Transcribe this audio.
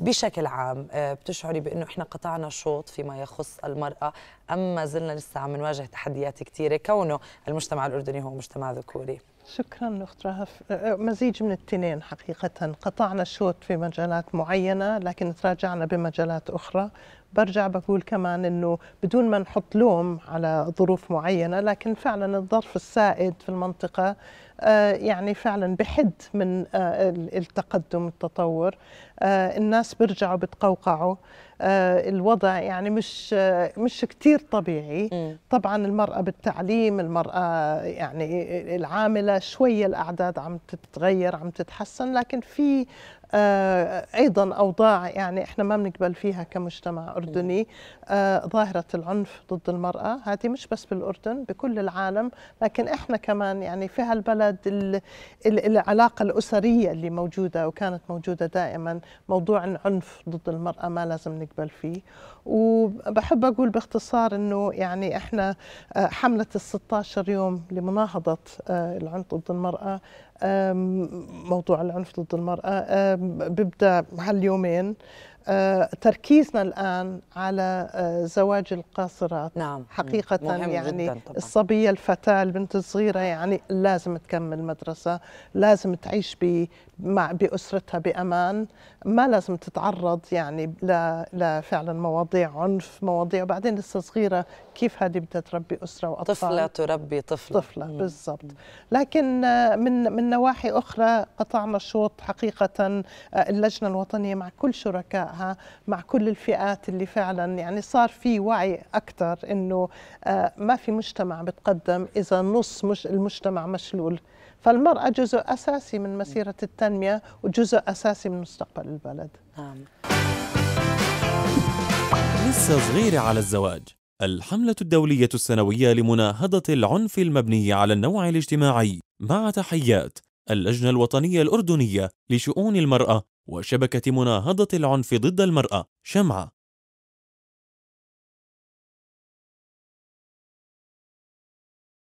بشكل عام آه، بتشعري بانه احنا قطعنا شوط فيما يخص المراه اما زلنا لسه عم نواجه تحديات كثيره كونه المجتمع الاردني هو مجتمع ذكوري شكرا اخت رهف آه، آه، مزيج من التنين حقيقه قطعنا شوط في مجالات معينه لكن تراجعنا بمجالات اخرى برجع بقول كمان انه بدون ما نحط لوم على ظروف معينه لكن فعلا الظرف السائد في المنطقه آه، يعني فعلا بحد من آه، التقدم التطور آه، الناس بيرجعوا بتقوقعوا الوضع يعني مش مش كثير طبيعي طبعا المرأة بالتعليم المرأة يعني العاملة شوية الأعداد عم تتغير عم تتحسن لكن في آه، ايضا اوضاع يعني احنا ما بنقبل فيها كمجتمع اردني آه، ظاهره العنف ضد المراه هذه مش بس بالاردن بكل العالم لكن احنا كمان يعني في هالبلد العلاقه الاسريه اللي موجوده وكانت موجوده دائما موضوع العنف ضد المراه ما لازم نقبل فيه وبحب اقول باختصار انه يعني احنا آه، حمله ال 16 يوم لمناهضه العنف ضد المراه موضوع العنف ضد المرأة ببدأ هاليومين آه، تركيزنا الآن على آه، زواج القاصرات نعم حقيقة مهم يعني جداً الصبية الفتاة البنت الصغيرة يعني لازم تكمل مدرسة لازم تعيش مع بأسرتها بأمان ما لازم تتعرض يعني لفعلا مواضيع عنف مواضيع وبعدين لسه صغيرة كيف هذه بدها تربي أسرة وأطفال طفلة تربي طفلة طفلة بالضبط لكن آه، من من نواحي أخرى قطعنا الشوط حقيقة اللجنة الوطنية مع كل شركاء اجزائها مع كل الفئات اللي فعلا يعني صار في وعي اكثر انه آه، ما في مجتمع بتقدم اذا نص مش المجتمع مشلول فالمرأة جزء أساسي من مسيرة التنمية وجزء أساسي من مستقبل البلد نعم لسه صغيرة على الزواج الحملة الدولية السنوية لمناهضة العنف المبني على النوع الاجتماعي مع تحيات اللجنة الوطنية الأردنية لشؤون المرأة وشبكة مناهضة العنف ضد المرأة شمعة